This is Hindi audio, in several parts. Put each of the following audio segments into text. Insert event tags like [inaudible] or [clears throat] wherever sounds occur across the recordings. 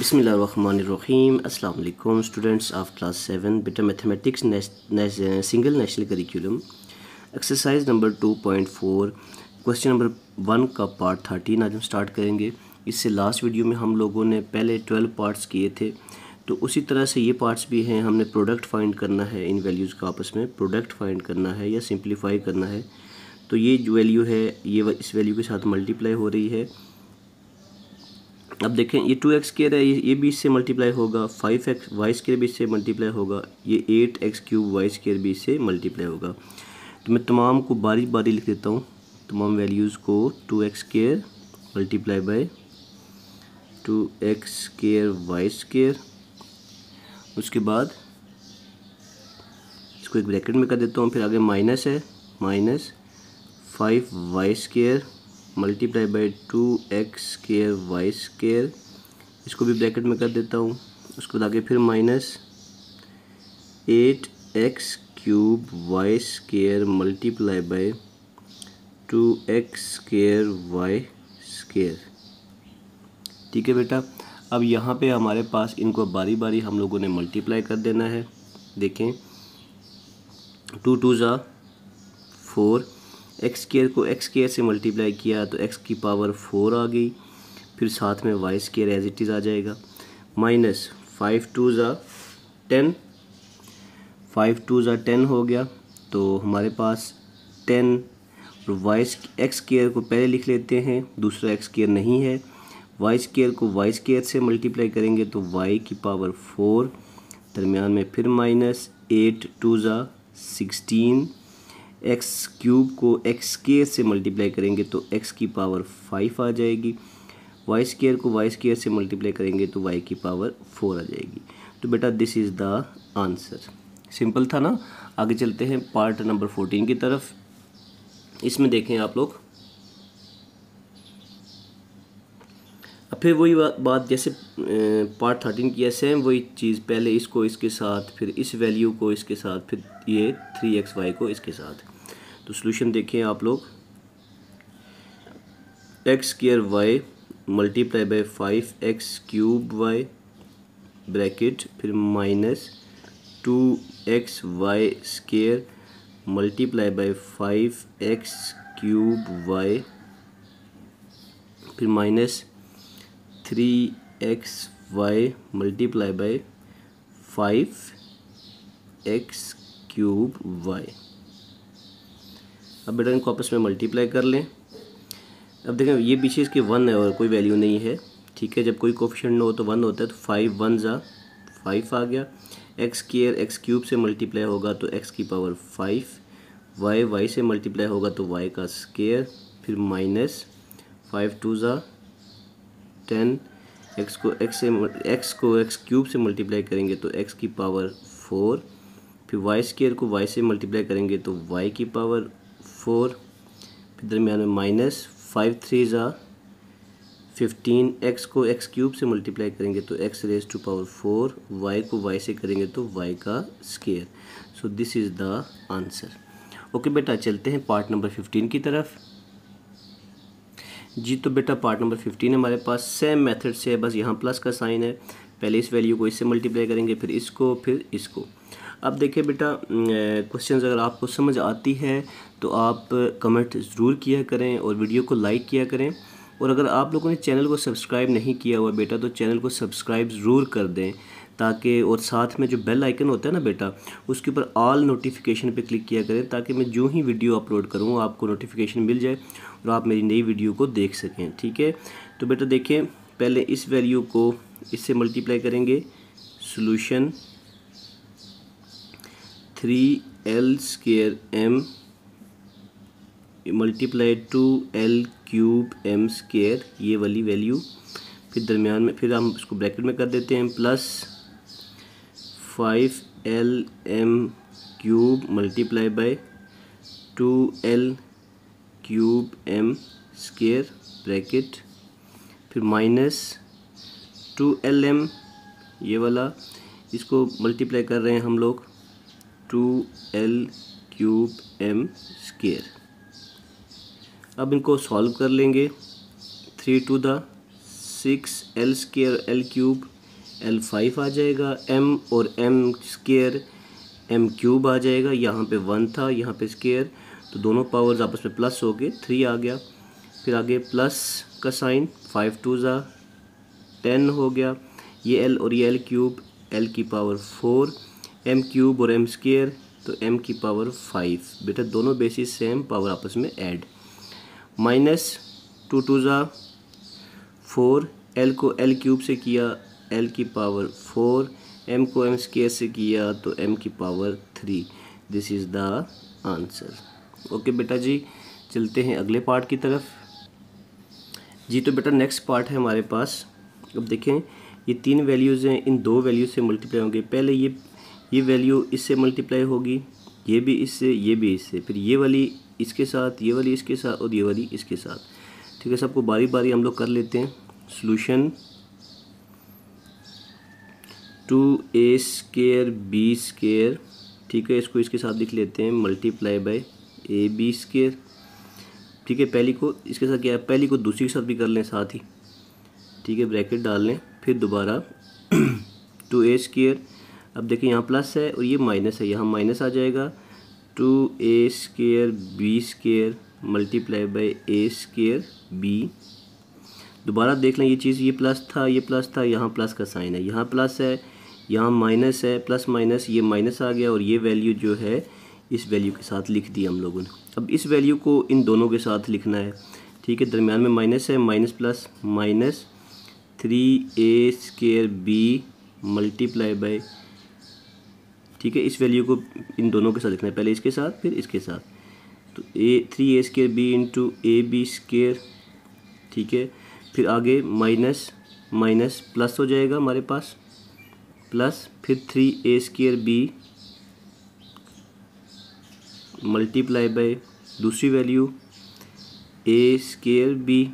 बिसमीम अल्लाम स्टूडेंट्स ऑफ क्लास सेवन बेटा mathematics single national curriculum exercise number two point four question number one का पार्ट थर्टीन आज हम स्टार्ट करेंगे इससे लास्ट वीडियो में हम लोगों ने पहले ट्वेल्व पार्ट्स किए थे तो उसी तरह से ये पार्ट्स भी हैं हमने प्रोडक्ट फाइंड करना है इन वैल्यूज़ का आपस में प्रोडक्ट फाइंड करना है या सिंप्लीफाई करना है तो ये वैल्यू है ये इस वैल्यू के साथ मल्टीप्लाई हो रही है अब देखें ये टू एक्स स्केयर है ये भी इससे मल्टीप्लाई होगा फाइव एक्स वाई स्केयर भी इससे मल्टीप्लाई होगा ये eight X cube Y square भी इससे मल्टीप्लाई होगा तो मैं तमाम को बारी बारी लिख देता हूँ तमाम वैल्यूज़ को two x square multiply by two x square Y square उसके बाद इसको एक ब्रैकेट में कर देता हूँ फिर आगे माइनस है minus five Y square multiply by two x square Y square इसको भी ब्रैकेट में कर देता हूँ उसको के फिर minus eight X cube Y square multiply by two x square Y square ठीक है बेटा अब यहाँ पे हमारे पास इनको बारी बारी हम लोगों ने मल्टीप्लाई कर देना है देखें टू टू ज़ा फोर एक्स केयर को एक्स केयर से मल्टीप्लाई किया तो एक्स की पावर फोर आ गई फिर साथ में Y square as it is आ जाएगा माइनस फाइव टू ज़ा टेन फाइव टू ज़ा टेन हो गया तो हमारे पास टेन और वाई एक्स केयर को पहले लिख लेते हैं दूसरा एक्स केयर नहीं है वाई स्केयर को वाई स्केयर से मल्टीप्लाई करेंगे तो वाई की पावर फोर दरमियान में फिर माइनस एट टू ज़ा सिक्सटीन एक्स क्यूब को एक्स के से मल्टीप्लाई करेंगे तो एक्स की पावर फाइव आ जाएगी वाई स्केयर को वाई स्केयर से मल्टीप्लाई करेंगे तो वाई की पावर फोर आ जाएगी तो बेटा this is the answer simple था ना आगे चलते हैं पार्ट नंबर फोर्टीन की तरफ इसमें देखें आप लोग अब फिर वही बात जैसे पार्ट थर्टीन किया सेम वही चीज़ पहले इसको इसके साथ फिर इस वैल्यू को इसके साथ फिर ये थ्री एक्स वाई को इसके साथ तो सोल्यूशन देखिए आप लोग X square Y multiply by five X cube Y bracket फिर minus two x Y square multiply by five X cube Y फिर minus three X Y multiply by five X cube Y अब बेटा इनको आपस में मल्टीप्लाई कर लें अब देखें ये पीछे इसके वन है और कोई वैल्यू नहीं है ठीक है जब कोई कोफिशेंट ना हो तो वन होता है तो फाइव वन ज़ा फाइव आ गया एक्स केयर एक्स क्यूब से मल्टीप्लाई होगा तो एक्स की पावर फाइव वाई वाई से मल्टीप्लाई होगा तो वाई का स्केयर फिर माइनस फाइव टू ज़ा टेन एक्स को एक्स से एक्स को एक्स क्यूब से मल्टीप्लाई करेंगे तो एक्स की पावर फोर फिर वाई स्केयर को वाई से मल्टीप्लाई करेंगे तो वाई की पावर फोर फिर दरमियान में माइनस फाइव थ्री ज़ा फिफ्टीन एक्स को एक्स क्यूब से मल्टीप्लाई करेंगे तो X raise to power four Y को वाई से करेंगे तो वाई का square so this is the answer okay बेटा चलते हैं पार्ट नंबर फिफ्टीन की तरफ जी तो बेटा पार्ट नंबर फिफ्टीन हमारे पास सेम मेथड से है बस यहाँ प्लस का साइन है पहले इस वैल्यू को इससे मल्टीप्लाई करेंगे फिर इसको फिर इसको अब देखिए बेटा क्वेश्चन अगर आपको समझ आती है तो आप कमेंट ज़रूर किया करें और वीडियो को लाइक किया करें और अगर आप लोगों ने चैनल को सब्सक्राइब नहीं किया हुआ बेटा तो चैनल को सब्सक्राइब ज़रूर कर दें ताकि और साथ में जो बेल आइकन होता है ना बेटा उसके ऊपर ऑल नोटिफिकेशन पे क्लिक किया करें ताकि मैं जो ही वीडियो अपलोड करूँ आपको नोटिफिकेशन मिल जाए और आप मेरी नई वीडियो को देख सकें ठीक है तो बेटा देखें पहले इस वैल्यू को इससे मल्टीप्लाई करेंगे solution three L square M multiply two L cube M square ये वाली वैल्यू फिर दरमियान में फिर हम इसको ब्रैकेट में कर देते हैं plus five L M cube multiply by two L cube M square bracket फिर माइनस टू एल एम ये वाला इसको मल्टीप्लाई कर रहे हैं हम लोग two L cube M square अब इनको सॉल्व कर लेंगे three two the six L square L cube L five आ जाएगा एम और एम स्केयर एम क्यूब आ जाएगा यहाँ पे वन था यहाँ पे स्केयर तो दोनों पावर्स आपस में प्लस हो गए थ्री आ गया फिर आगे प्लस का साइन फाइव टू ज़ा टेन हो गया ये एल और ये एल क्यूब एल की पावर फोर एम क्यूब और एम स्केयर तो एम की पावर फाइव बेटा दोनों बेसिस सेम पावर आपस में ऐड माइनस टू टू ज़ा फोर एल को एल क्यूब से किया एल की पावर फोर एम को एम स्केयर से किया तो एम की power three this is the answer okay बेटा जी चलते हैं अगले पार्ट की तरफ जी तो बेटा नेक्स्ट पार्ट है हमारे पास अब देखें ये तीन वैल्यूज़ हैं इन दो वैल्यू से मल्टीप्लाई होंगे पहले ये ये वैल्यू इससे मल्टीप्लाई होगी ये भी इससे ये भी इससे फिर ये वाली इसके साथ ये वाली इसके साथ और ये वाली इसके साथ ठीक है सबको बारी बारी हम लोग कर लेते हैं सोल्यूशन टू ए स्केयर बी स्केयर ठीक है इसको इसके साथ लिख लेते हैं multiply by A B square ठीक है पहली को इसके साथ क्या है पहली को दूसरी के साथ भी कर लें साथ ही ठीक है ब्रैकेट डाल लें फिर दोबारा टू ए स्केयर अब देखिए यहाँ प्लस है और ये माइनस है यहाँ माइनस आ जाएगा two A square B square multiply by A square B दोबारा देख लें ये चीज़ ये प्लस था ये प्लस था यहाँ प्लस का साइन है यहाँ प्लस है यहाँ माइनस है प्लस माइनस ये माइनस आ गया और ये वैल्यू जो है इस वैल्यू के साथ लिख दी हम लोगों ने अब इस वैल्यू को इन दोनों के साथ लिखना है ठीक है दरमियान में माइनस है minus plus minus three A square B multiply by ठीक है इस वैल्यू को इन दोनों के साथ लिखना है पहले इसके साथ फिर इसके साथ तो A three A square B into A B square ठीक है फिर आगे माइनस माइनस प्लस हो जाएगा हमारे पास प्लस फिर three A square B multiply by दूसरी वैल्यू ए स्केयर बी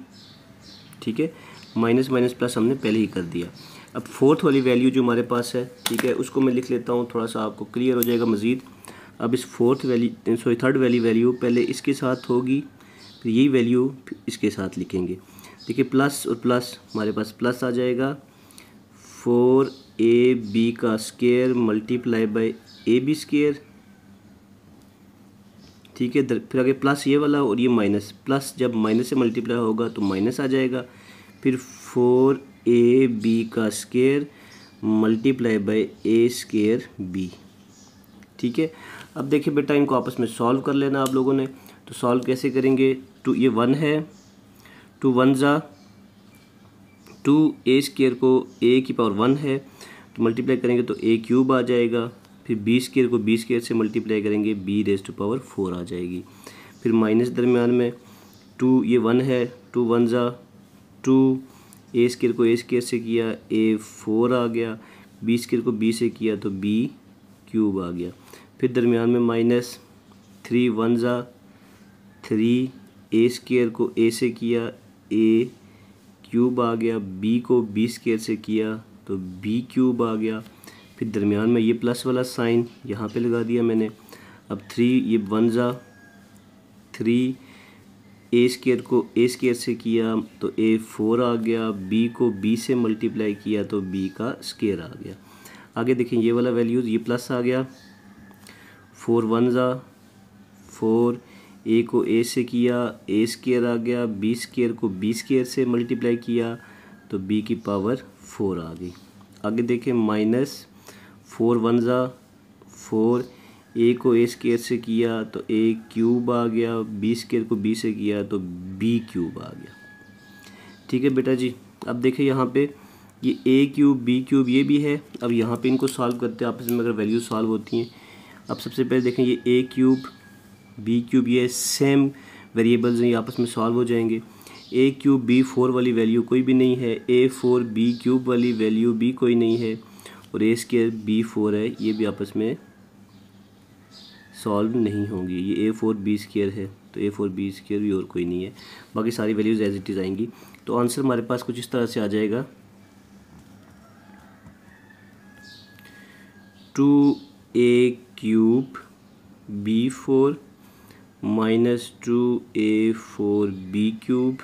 ठीक है माइनस माइनस प्लस हमने पहले ही कर दिया अब फोर्थ वाली वैल्यू जो हमारे पास है ठीक है उसको मैं लिख लेता हूँ थोड़ा सा आपको क्लियर हो जाएगा मज़ीद अब इस fourth value sorry third value value पहले इसके साथ होगी फिर यही वैल्यू इसके साथ लिखेंगे देखिए प्लस और प्लस हमारे पास प्लस आ जाएगा फोर ए बी का square multiply by A B square ठीक है फिर आगे प्लस ये वाला और ये माइनस प्लस जब माइनस से मल्टीप्लाई होगा तो माइनस आ जाएगा फिर फोर ए बी का square multiply by A square B ठीक है अब देखिए बेटा इनको आपस में सॉल्व कर लेना आप लोगों ने तो सॉल्व कैसे करेंगे टू तो ये वन है टू वन ज़ा टू ए स्केयर को ए की पावर वन है तो मल्टीप्लाई तो तो करेंगे तो ए क्यूब आ जाएगा फिर बी स्केयर को बी स्केयर से मल्टीप्लाई करेंगे B raise to power four आ जाएगी फिर माइनस दरमियान में टू ये वन है टू वन ज़ा टू ए स्केयर को ए स्केयर से किया ए फोर आ गया बी स्केयर को बी से किया तो बी क्यूब आ गया फिर दरमियान में माइनस थ्री वन ज़ा थ्री ए स्केयर को ए से किया ए क्यूब आ गया बी को बी स्केयर से किया तो बी क्यूब आ गया फिर दरमियान में ये प्लस वाला साइन यहाँ पे लगा दिया मैंने अब थ्री ये वन ज़ा थ्री ए स्केयर को ए स्केयर से किया तो ए फोर आ गया बी को बी से मल्टीप्लाई किया तो बी का स्केयर आ गया आगे देखें ये वाला वैल्यूज़ ये प्लस आ गया फोर वन ज़ा फोर ए को ए से किया ए स्केयर आ गया बी स्केयर को बी स्केयर से मल्टीप्लाई किया तो बी की पावर फोर आ गई आगे देखें माइनस फोर वन ज़ा फोर ए को ए स्केयर से किया तो ए क्यूब आ गया बी स्केयर को बी से किया तो बी क्यूब आ गया ठीक है बेटा जी अब देखें यहाँ पे ये ए क्यूब बी क्यूब ये भी है अब यहाँ पे इनको सॉल्व करते हैं आपस में अगर वैल्यू सॉल्व होती हैं अब सबसे पहले देखें ये ए क्यूब बी क्यूब ये सेम वेरिएबल्स हैं ये आपस में सॉल्व हो जाएंगे ए क्यूब बी फोर वाली वैल्यू कोई भी नहीं है ए फोर बी क्यूब वाली वैल्यू भी कोई नहीं है और ए स्केयर बी फोर है ये भी आपस में सॉल्व नहीं होंगी ये ए फोर बी स्केयर है तो ए फोर बी स्केयर भी और कोई नहीं है बाकी सारी वैल्यूज़ एज इट इज़ आएंगी तो आंसर हमारे पास कुछ इस तरह से आ जाएगा two A cube B four minus two A four B cube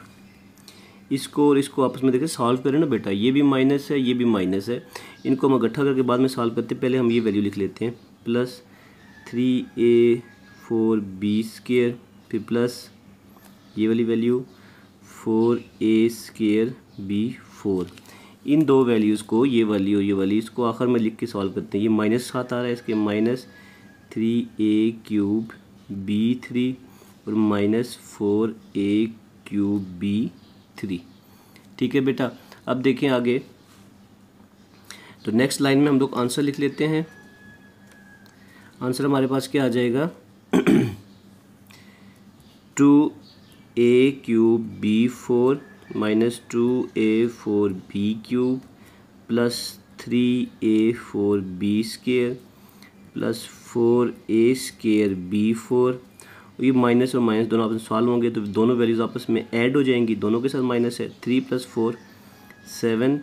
इसको और इसको आपस में देखें सॉल्व करें ना बेटा ये भी माइनस है ये भी माइनस है इनको हम इकट्ठा करके बाद में सॉल्व करते हैं पहले हम ये वैल्यू लिख लेते हैं plus three A four B square फिर प्लस ये वाली value four A square B four इन दो वैल्यूज़ को ये वाली और ये वाली इसको आखिर में लिख के सॉल्व करते हैं ये माइनस सात आ रहा है इसके माइनस थ्री ए क्यूब बी थ्री और minus four A cube B three ठीक है बेटा अब देखें आगे तो नेक्स्ट लाइन में हम लोग आंसर लिख लेते हैं आंसर हमारे पास क्या आ जाएगा [clears throat] two A cube B four minus two A four B cube plus three A four B square plus four A square B four ये माइनस और माइनस दोनों आपस में सॉल्व होंगे तो दोनों वैल्यूज़ आपस में ऐड हो जाएंगी दोनों के साथ माइनस है three plus four seven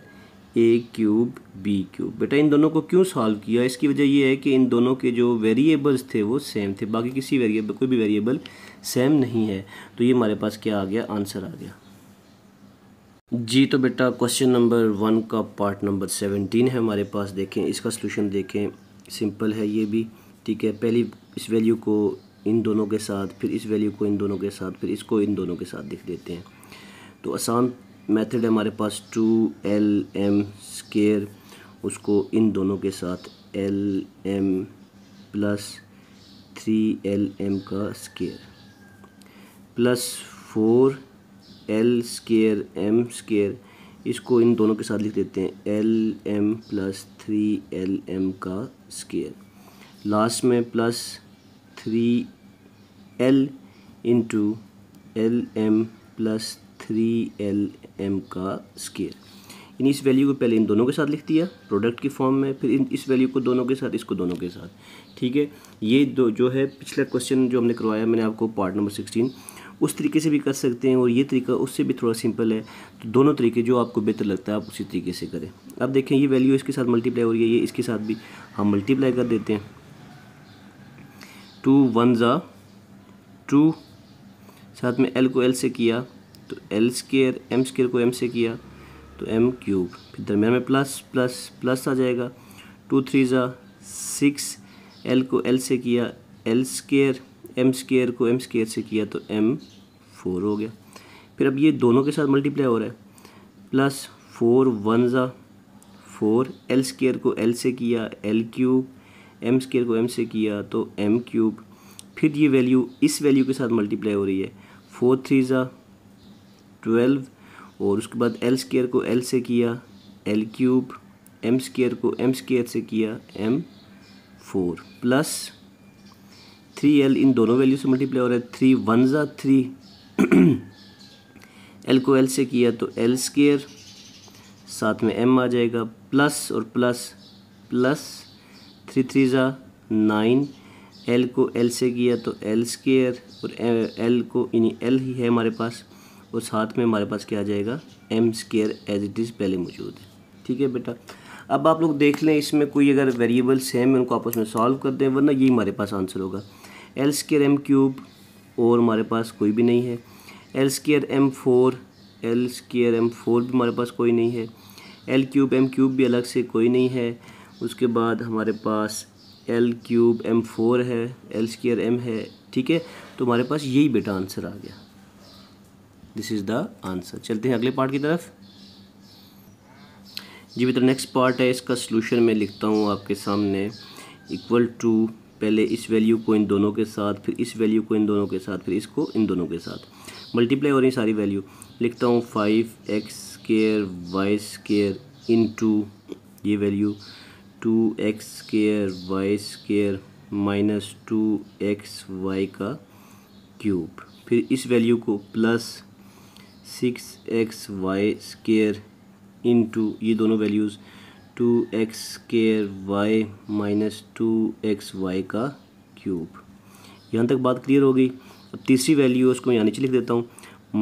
A cube B cube बेटा इन दोनों को क्यों सॉल्व किया इसकी वजह यह है कि इन दोनों के जो वेरिएबल्स थे वो सेम थे बाकी किसी वेरिएबल कोई भी वेरिएबल सेम नहीं है तो ये हमारे पास क्या आ गया आंसर आ गया जी तो बेटा क्वेश्चन नंबर वन का पार्ट नंबर सेवनटीन है हमारे पास देखें इसका सोल्यूशन देखें सिंपल है ये भी ठीक है पहली इस वैल्यू को इन दोनों के साथ फिर इस वैल्यू को इन दोनों के साथ फिर इसको इन दोनों के साथ लिख देते हैं तो आसान मेथड है हमारे पास टू एल एम स्केयर उसको इन दोनों के साथ L M plus three L M का square plus four L square M square इसको इन दोनों के साथ लिख देते हैं L M plus three L M का स्केयर लास्ट में plus three L into L M plus three L M का स्केयर इन इस वैल्यू को पहले इन दोनों के साथ लिख दिया प्रोडक्ट की फॉर्म में फिर इन इस वैल्यू को दोनों के साथ इसको दोनों के साथ ठीक है ये दो जो है पिछला क्वेश्चन जो हमने करवाया मैंने आपको पार्ट नंबर सिक्सटीन उस तरीके से भी कर सकते हैं और ये तरीका उससे भी थोड़ा सिंपल है तो दोनों तरीके जो आपको बेहतर लगता है आप उसी तरीके से करें अब देखें ये वैल्यू इसके साथ मल्टीप्लाई हो रही है ये इसके साथ भी हम मल्टीप्लाई कर देते हैं टू वन ज़ा टू साथ में एल को एल से किया तो एल स्केयर एम स्केयर को एम से किया तो एम क्यूब फिर दरमियान में प्लस प्लस प्लस आ जाएगा टू थ्री ज़ा सिक्स एल को एल से किया एल स्केयर एम स्केयर को एम स्केयर से किया तो एम फोर हो गया फिर अब ये दोनों के साथ मल्टीप्लाई हो रहा है प्लस फोर वन ज़ा फोर एल स्केयर को एल से किया एल क्यूब एम स्केयर को एम से किया तो एम क्यूब फिर ये वैल्यू इस वैल्यू के साथ मल्टीप्लाई हो रही है फोर थ्री ज़ा ट्वेल्व और उसके बाद एल स्केयर को एल से किया एल क्यूब एम स्केयर को एम स्केयर से किया M four plus three L इन दोनों वैल्यू से मल्टीप्लाई हो रहा है थ्री वन ज़ा थ्री एल को एल से किया तो एल स्केयर साथ में एम आ जाएगा प्लस और प्लस प्लस थ्री थ्री ज़ा नाइन एल को एल से किया तो एल स्केयर और एल को यानी एल ही है हमारे पास और साथ में हमारे पास क्या आ जाएगा M square as it is पहले मौजूद है ठीक है बेटा अब आप लोग देख लें इसमें कोई अगर वेरिएबल्स सेम है उनको आपस में सॉल्व कर दें वरना यही हमारे पास आंसर होगा एल स्केयर एम क्यूब और हमारे पास कोई भी नहीं है L square M four L square M four भी हमारे पास कोई नहीं है एल क्यूब एम क्यूब भी अलग से कोई नहीं है उसके बाद हमारे पास एल क्यूब एम फोर है एल स्केयर एम है ठीक है तो हमारे पास यही बेटा आंसर आ गया दिस इज़ द आंसर चलते हैं अगले पार्ट की तरफ जी मित्र नेक्स्ट पार्ट है इसका सोल्यूशन मैं लिखता हूँ आपके सामने इक्वल टू पहले इस वैल्यू को इन दोनों के साथ फिर इस वैल्यू को इन दोनों के साथ फिर इसको इन दोनों के साथ मल्टीप्लाई हो रही सारी वैल्यू लिखता हूँ five x square Y square into ये value two x square Y square minus two x y का क्यूब फिर इस वैल्यू को plus six x Y square into ये दोनों values two x square y minus two x y का क्यूब यहाँ तक बात क्लियर हो गई अब तीसरी वैल्यू है उसको यहाँ नीचे लिख देता हूँ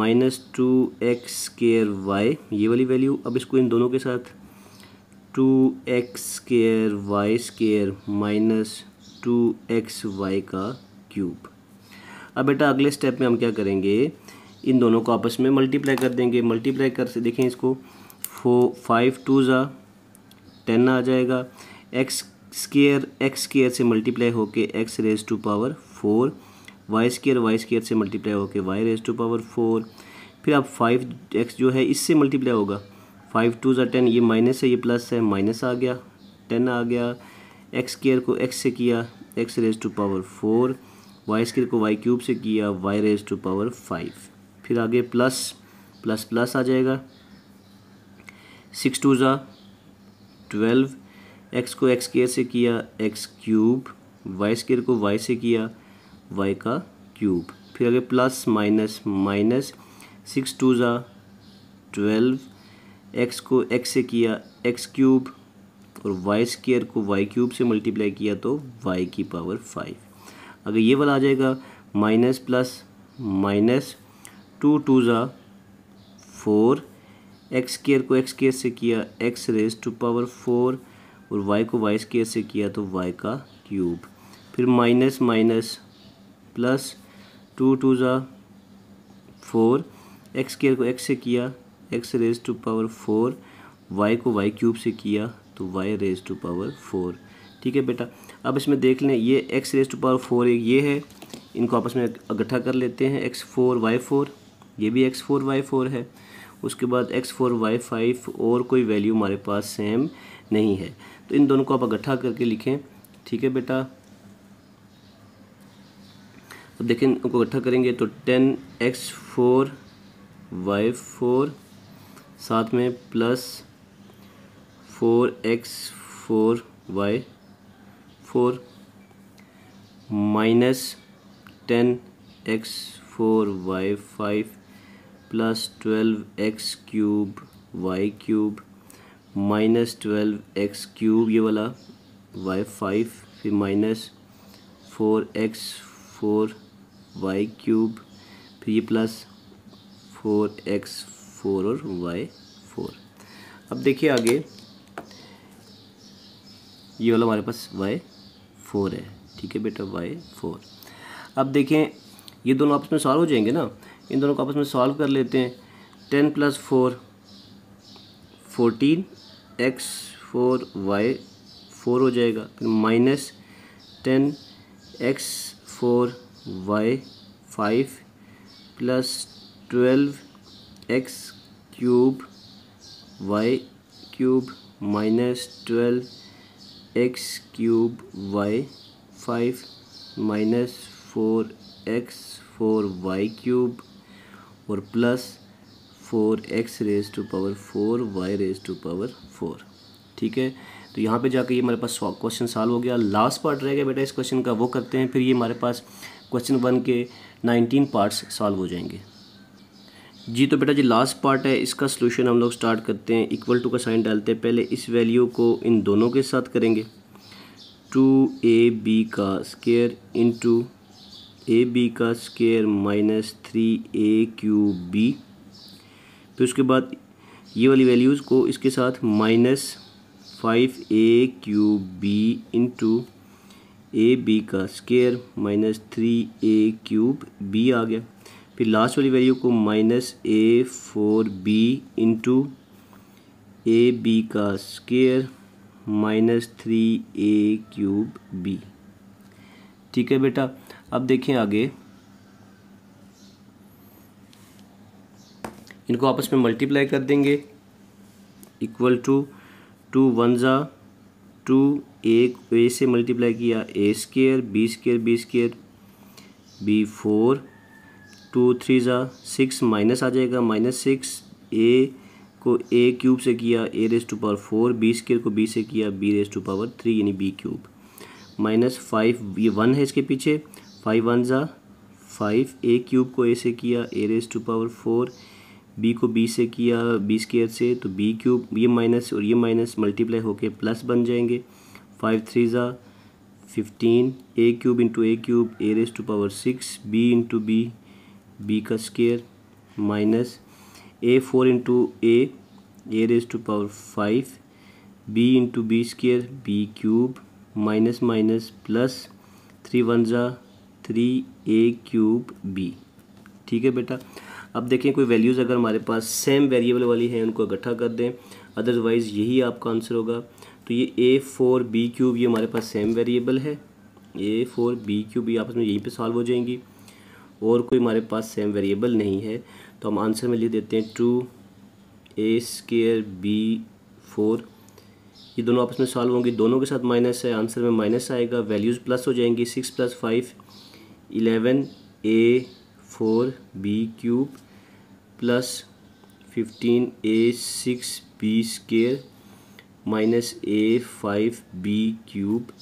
minus two x square y ये वाली वैल्यू अब इसको इन दोनों के साथ two x square Y square minus two x y का क्यूब अब बेटा अगले स्टेप में हम क्या करेंगे इन दोनों को आपस में मल्टीप्लाई कर देंगे मल्टीप्लाई कर से देखें इसको फो फाइव टू ज़ा टेन आ जाएगा एक्स स्केयर एक्स स्केयर से मल्टीप्लाई होके x raise to power four y square Y square से मल्टीप्लाई होके y raise to power four फिर आप फाइव एक्स जो है इससे मल्टीप्लाई होगा फाइव टू ज़ा टेन ये माइनस है ये प्लस है माइनस आ गया टेन आ गया एक्स स्केयर को एक्स से किया x raise to power four y square को वाई क्यूब से किया y raise to power five फिर आगे प्लस प्लस प्लस आ जाएगा सिक्स टू ज़ा ट्वेल्व एक्स को एक्स केयर से किया एक्स क्यूब वाई स्केयर को वाई से किया वाई का क्यूब फिर आगे plus minus minus six two ज़ा ट्वेल्व एक्स को एक्स से किया एक्स क्यूब और वाई स्केयर को वाई क्यूब से मल्टीप्लाई किया तो वाई की पावर फाइव अगर ये वाला आ जाएगा minus plus minus two two ज़ा फोर एक्स केयर को एक्स केयर से किया x raise to power four और वाई को वाई स्केयर से किया तो वाई का क्यूब फिर minus minus plus two two ज़ा फोर एक्स केयर को एक्स से किया x raise to power four Y को वाई क्यूब से किया तो y raise to power four ठीक है बेटा अब इसमें देख लें ये x raise to power four ये है इनको आपस में इकट्ठा कर लेते हैं एक्स फोर वाई फोर ये भी एक्स फोर वाई फोर है उसके बाद एक्स फोर वाई फाइव और कोई वैल्यू हमारे पास सेम नहीं है तो इन दोनों को आप इकट्ठा करके लिखें ठीक है बेटा अब देखें उनको इकट्ठा करेंगे तो ten x four y four साथ में plus four x four y four minus ten x four y five plus twelve x cube y cube minus twelve x cube ये वाला वाई फाइव फिर minus four x four y cube फिर ये प्लस फोर एक्स फोर और वाई फोर अब देखिए आगे ये वाला हमारे पास वाई फोर है ठीक है बेटा वाई फोर अब देखें ये दोनों आपस में सॉल्व हो जाएंगे ना इन दोनों को आपस में सॉल्व कर लेते हैं ten plus four fourteen x four y four हो जाएगा फिर minus ten x four y five plus twelve x cube y cube minus twelve x cube y five minus four x four y cube और plus four x raise to power four y raise to power four ठीक है तो यहाँ पे जाके ये हमारे पास क्वेश्चन सॉल्व हो गया लास्ट पार्ट रह गया बेटा इस क्वेश्चन का वो करते हैं फिर ये हमारे पास क्वेश्चन वन के नाइनटीन पार्ट्स सॉल्व हो जाएंगे जी तो बेटा जी लास्ट पार्ट है इसका सोल्यूशन हम लोग स्टार्ट करते हैं इक्वल टू का साइन डालते हैं पहले इस वैल्यू को इन दोनों के साथ करेंगे टू ए बी का square into A B का square minus three A cube B फिर उसके बाद ये वाली वैल्यूज़ को इसके साथ minus five A cube B into A B का स्केयर माइनस थ्री ए क्यूब बी आ गया फिर लास्ट वाली वैल्यू को minus A four B into A B का स्केयर माइनस थ्री ए क्यूब बी ठीक है बेटा अब देखें आगे इनको आपस में मल्टीप्लाई कर देंगे इक्वल टू टू वन ज़ा टू एक ए से मल्टीप्लाई किया A square B square B square B four two three ज़ा सिक्स माइनस आ जाएगा माइनस सिक्स ए को ए क्यूब से किया A raise to power four B square को बी से किया B raise to power three यानी बी क्यूब माइनस फाइव ये वन है इसके पीछे फाइव वन ज़ा फाइव ए क्यूब को ए से किया A raise to power four B को बी से किया बी स्केयर से तो बी क्यूब ये माइनस और ये माइनस मल्टीप्लाई होके प्लस बन जाएंगे फाइव थ्री ज़ा fifteen A cube into A cube A raise to power six B into B B का square minus A four into A A raise to power five B into B square B cube minus minus plus three one ज़ा थ्री ए क्यूब बी ठीक है बेटा अब देखें कोई वैल्यूज़ अगर हमारे पास सेम वेरिएबल वाली हैं उनको इकट्ठा कर दें अदरवाइज़ यही आपका आंसर होगा तो ये ए फोर बी क्यूब ये हमारे पास सेम वेरिएबल है ए फोर बी क्यूब ये आपस में यहीं पे सॉल्व हो जाएंगी और कोई हमारे पास सेम वेरिएबल नहीं है तो हम आंसर में लिख देते हैं टू ए स्केयर बी फोर ये दोनों आपस में सॉल्व होंगी दोनों के साथ माइनस है आंसर में माइनस आएगा वैल्यूज़ प्लस हो जाएंगी six plus five eleven A four B cube plus fifteen A six B square minus A five B cube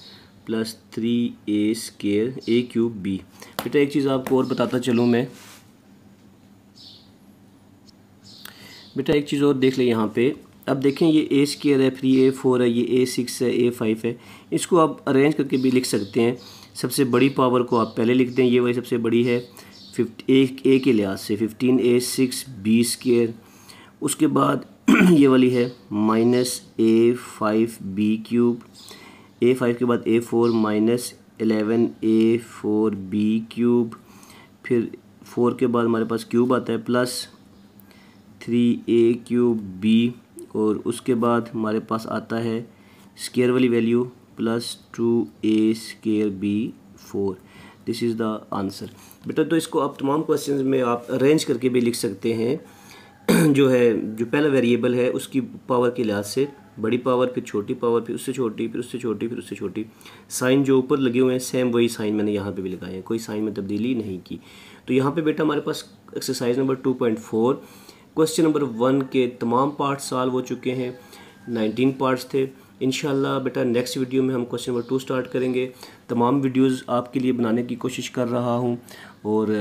plus three A square A cube B बेटा एक चीज़ आपको और बताता चलूँ मैं बेटा एक चीज़ और देख ले यहाँ पे अब देखें ये ए स्केयर है फ्री ए फोर है ये ए सिक्स है ए फाइव है इसको आप अरेंज करके भी लिख सकते हैं सबसे बड़ी पावर को आप पहले लिख दें ये वाली सबसे बड़ी है फिफ्ट ए ए के लिहाज से फिफ्टीन ए सिक्स बी स्केयर उसके बाद [clears throat] ये वाली है minus A five B cube a five के बाद a four minus eleven a four B cube फिर फोर के बाद हमारे पास क्यूब आता है प्लस थ्री ए क्यूब बी और उसके बाद हमारे पास आता है स्केयर वाली value plus two A square B four this is the answer बेटा तो इसको आप तमाम क्वेश्चन में आप अरेंज करके भी लिख सकते हैं [clears throat] जो है जो पहला वेरिएबल है उसकी पावर के लिहाज से बड़ी पावर फिर छोटी पावर फिर उससे छोटी फिर उससे छोटी फिर उससे छोटी साइन जो ऊपर लगे हुए हैं सेम वही साइन मैंने यहाँ पे भी लगाए हैं कोई साइन में तब्दीली नहीं की तो यहाँ पे बेटा हमारे पास exercise number two point four question number one के तमाम पार्ट्स सॉल्व हो चुके हैं नाइनटीन पार्ट्स थे इन बेटा नेक्स्ट वीडियो में हम क्वेश्चन नंबर टू स्टार्ट करेंगे तमाम वीडियोज़ आपके लिए बनाने की कोशिश कर रहा हूँ और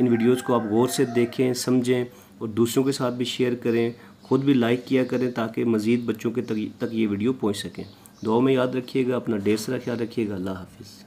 इन वीडियोज़ को आप गौर से देखें समझें और दूसरों के साथ भी शेयर करें ख़ुद भी लाइक किया करें ताकि मज़ीद बच्चों के तक, ये वीडियो पहुँच सकें दुआ में याद रखिएगा अपना ढेर सारा ख्याल रखिएगा अल्लाह हाफिज़